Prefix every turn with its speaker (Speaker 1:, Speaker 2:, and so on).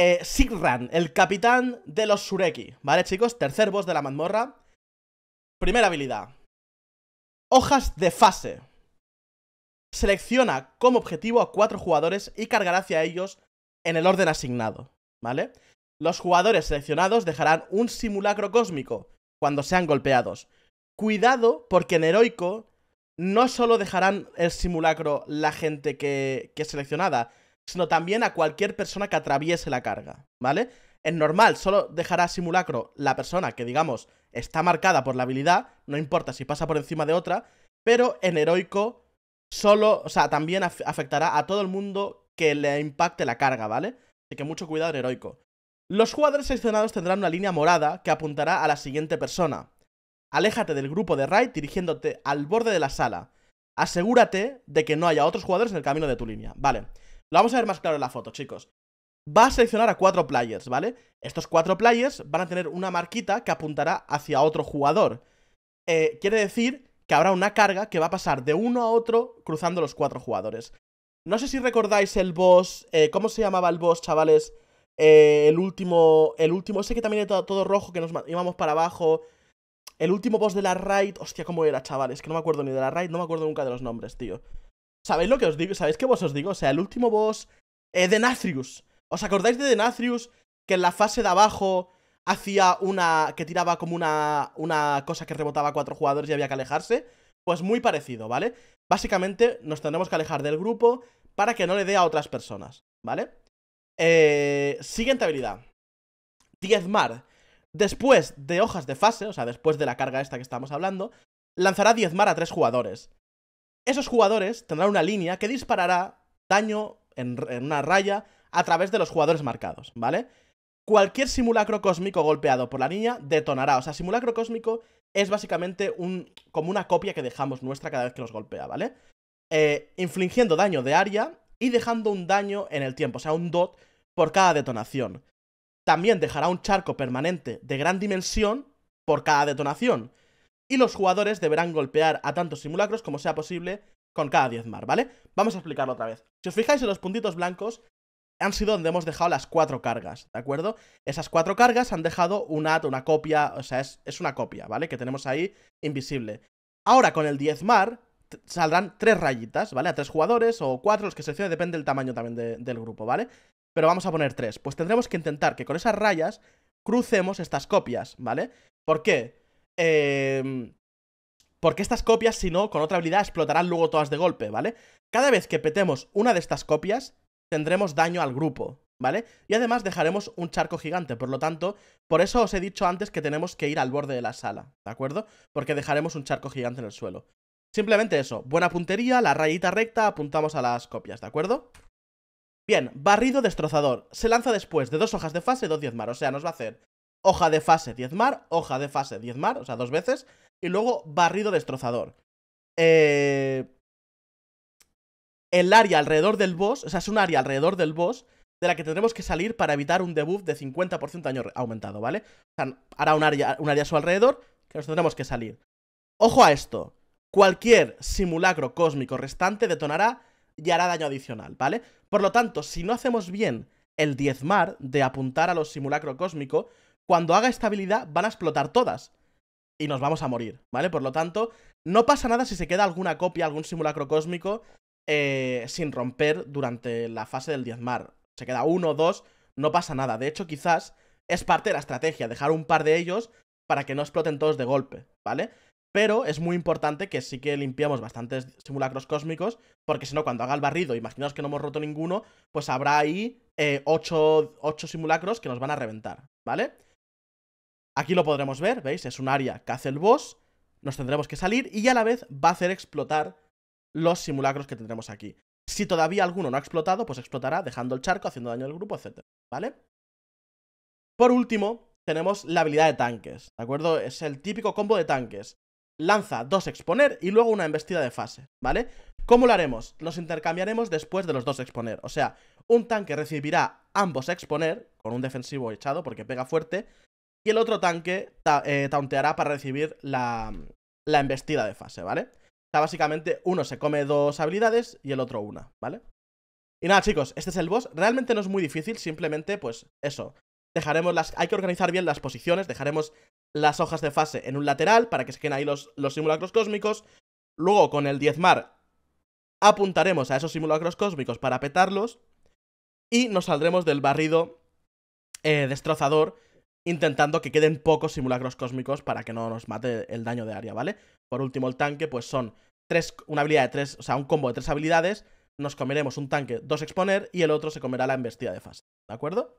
Speaker 1: Eh, Sigran, el capitán de los Sureki. ¿Vale, chicos? Tercer boss de la mazmorra. Primera habilidad. Hojas de fase. Selecciona como objetivo a cuatro jugadores y cargará hacia ellos en el orden asignado. ¿Vale? Los jugadores seleccionados dejarán un simulacro cósmico cuando sean golpeados. Cuidado, porque en heroico no solo dejarán el simulacro la gente que, que es seleccionada, sino también a cualquier persona que atraviese la carga, ¿vale? En normal solo dejará simulacro la persona que, digamos, está marcada por la habilidad, no importa si pasa por encima de otra, pero en heroico solo, o sea, también afectará a todo el mundo que le impacte la carga, ¿vale? Así que mucho cuidado en heroico. Los jugadores seleccionados tendrán una línea morada que apuntará a la siguiente persona. Aléjate del grupo de raid dirigiéndote al borde de la sala. Asegúrate de que no haya otros jugadores en el camino de tu línea. Vale. Lo vamos a ver más claro en la foto, chicos. Va a seleccionar a cuatro players, ¿vale? Estos cuatro players van a tener una marquita que apuntará hacia otro jugador. Eh, quiere decir que habrá una carga que va a pasar de uno a otro cruzando los cuatro jugadores. No sé si recordáis el boss, eh, ¿cómo se llamaba el boss, chavales? Eh, el último, el último, ese que también era todo, rojo, que nos íbamos para abajo. El último boss de la raid, hostia, ¿cómo era, chavales? Que no me acuerdo ni de la raid, no me acuerdo nunca de los nombres, tío. ¿Sabéis lo que os digo? ¿Sabéis qué vos os digo? O sea, el último boss ¡Denathrius! de ¿Os acordáis de Denathrius? Que en la fase de abajo hacía una... que tiraba como una, una cosa que rebotaba a cuatro jugadores y había que alejarse. Pues muy parecido, ¿vale? Básicamente nos tendremos que alejar del grupo para que no le dé a otras personas, ¿vale? Eh, siguiente habilidad. Diezmar. Después de hojas de fase, o sea, después de la carga esta que estamos hablando, lanzará diezmar a tres jugadores. Esos jugadores tendrán una línea que disparará daño en, una raya a través de los jugadores marcados, ¿vale? Cualquier simulacro cósmico golpeado por la línea detonará. O sea, simulacro cósmico es básicamente un, como una copia que dejamos nuestra cada vez que los golpea, ¿vale? Eh, infligiendo daño de área y dejando un daño en el tiempo, o sea, un dot por cada detonación. También dejará un charco permanente de gran dimensión por cada detonación y los jugadores deberán golpear a tantos simulacros como sea posible con cada mar, ¿vale? Vamos a explicarlo otra vez. Si os fijáis en los puntitos blancos, han sido donde hemos dejado las cuatro cargas, ¿de acuerdo? Esas cuatro cargas han dejado un at, una copia, o sea, es, una copia, ¿vale? Que tenemos ahí invisible. Ahora con el mar saldrán tres rayitas, ¿vale? A tres jugadores o cuatro, los que seleccione, depende del tamaño también del grupo, ¿vale? Pero vamos a poner tres. Pues tendremos que intentar que con esas rayas crucemos estas copias, ¿vale? ¿Por qué? Em, porque estas copias, si no, con otra habilidad explotarán luego todas de golpe, ¿vale? Cada vez que petemos una de estas copias, tendremos daño al grupo, ¿vale? Y además dejaremos un charco gigante, por lo tanto, por eso os he dicho antes que tenemos que ir al borde de la sala, ¿de acuerdo? Porque dejaremos un charco gigante en el suelo. Simplemente eso, buena puntería, la rayita recta, apuntamos a las copias, ¿de acuerdo? Bien, barrido destrozador. Se lanza después de dos hojas de fase, dos diezmar, o sea, nos va a hacer hoja de fase diezmar, hoja de fase diezmar, o sea, dos veces, y luego barrido destrozador. Eh, el área alrededor del boss, o sea, es un área alrededor del boss de la que tendremos que salir para evitar un debuff de 50% daño aumentado, ¿vale? O sea, hará un área, área a su alrededor que nos tendremos que salir. Ojo a esto, cualquier simulacro cósmico restante detonará y hará daño adicional, ¿vale? Por lo tanto, si no hacemos bien el diezmar de apuntar a los simulacro cósmico, cuando haga estabilidad van a explotar todas. Y nos vamos a morir, ¿vale? Por lo tanto, no pasa nada si se queda alguna copia, algún simulacro cósmico eh, sin romper durante la fase del diezmar. Se queda uno o dos, no pasa nada. De hecho, quizás es parte de la estrategia, dejar un par de ellos para que no exploten todos de golpe, ¿vale? Pero es muy importante que sí que limpiemos bastantes simulacros cósmicos, porque si no, cuando haga el barrido, imaginaos que no hemos roto ninguno, pues habrá ahí eh, ocho simulacros que nos van a reventar, ¿vale? Aquí lo podremos ver, ¿veis? Es un área que hace el boss, nos tendremos que salir y a la vez va a hacer explotar los simulacros que tendremos aquí. Si todavía alguno no ha explotado, pues explotará dejando el charco, haciendo daño al grupo, etc. ¿Vale? Por último, tenemos la habilidad de tanques, ¿de acuerdo? Es el típico combo de tanques. Lanza dos exponer y luego una embestida de fase, ¿vale? ¿Cómo lo haremos? Los intercambiaremos después de los dos exponer. O sea, un tanque recibirá ambos exponer, con un defensivo echado porque pega fuerte, y el otro tanque eh, taunteará para recibir la, la embestida de fase, ¿vale? O sea, básicamente uno se come dos habilidades y el otro una, ¿vale? Y nada, chicos, este es el boss. Realmente no es muy difícil, simplemente, pues, eso. Dejaremos las... Hay que organizar bien las posiciones, dejaremos las hojas de fase en un lateral para que se queden ahí los, los simulacros cósmicos. Luego, con el diezmar, apuntaremos a esos simulacros cósmicos para petarlos. Y nos saldremos del barrido eh, destrozador intentando que queden pocos simulacros cósmicos para que no nos mate el daño de área, ¿vale? Por último, el tanque, pues son tres, una habilidad de tres, o sea, un combo de tres habilidades, nos comeremos un tanque, dos exponer, y el otro se comerá la embestida de fase, ¿de acuerdo?